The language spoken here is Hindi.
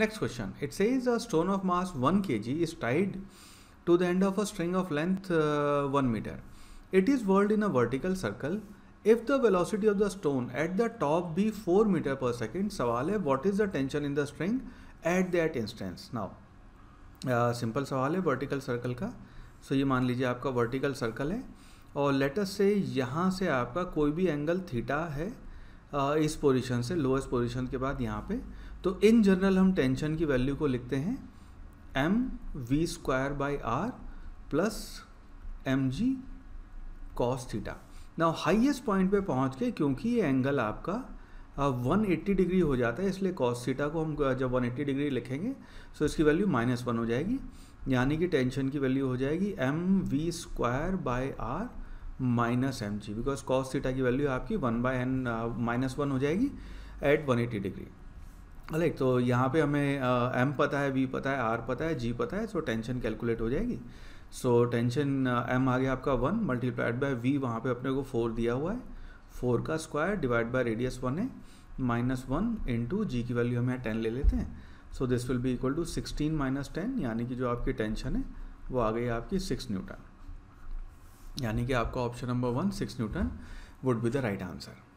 next question it says a stone of mass one K G is tied to the end of a string of length one metre it is whirled in a vertical circle if the velocity of the stone at the top be four metre per second सवाल है what is the tension in the string at that instance now simple सवाल है वर्टिकल सर्कल का सो so, ये मान लीजिए आपका वर्टिकल सर्कल है और लेटस से यहाँ से आपका कोई भी एंगल थीटा है इस पोजीशन से लोएस्ट पोजीशन के बाद यहाँ पे तो इन जनरल हम टेंशन की वैल्यू को लिखते हैं M V square by R plus M G cos theta ना हाईएस्ट पॉइंट पे पहुँच के क्योंकि ये एंगल आपका वन एट्टी डिग्री हो जाता है इसलिए कॉस थीटा को हम जब वन एट्टी डिग्री लिखेंगे सो तो इसकी वैल्यू माइनस वन हो जाएगी यानी कि टेंशन की वैल्यू हो जाएगी M V square by R minus M G because cos theta की वैल्यू आपकी one by N minus one हो जाएगी एट वन एटी डिग्री अलग तो यहाँ पे हमें एम uh, पता है वी पता है आर पता है जी पता है सो टेंशन कैलकुलेट हो जाएगी सो टेंशन एम आ गया आपका वन मल्टीप्लाइड बाय वी वहाँ पे अपने को फोर दिया हुआ है फोर का square divide by radius one है माइनस वन इंटू जी की वैल्यू हमें टेन ले लेते हैं so this will be equal to sixteen minus ten यानी कि जो आपकी टेंशन है वो आ गई आपकी सिक्स न्यूटन यानी कि आपका option number one six newton would be the right answer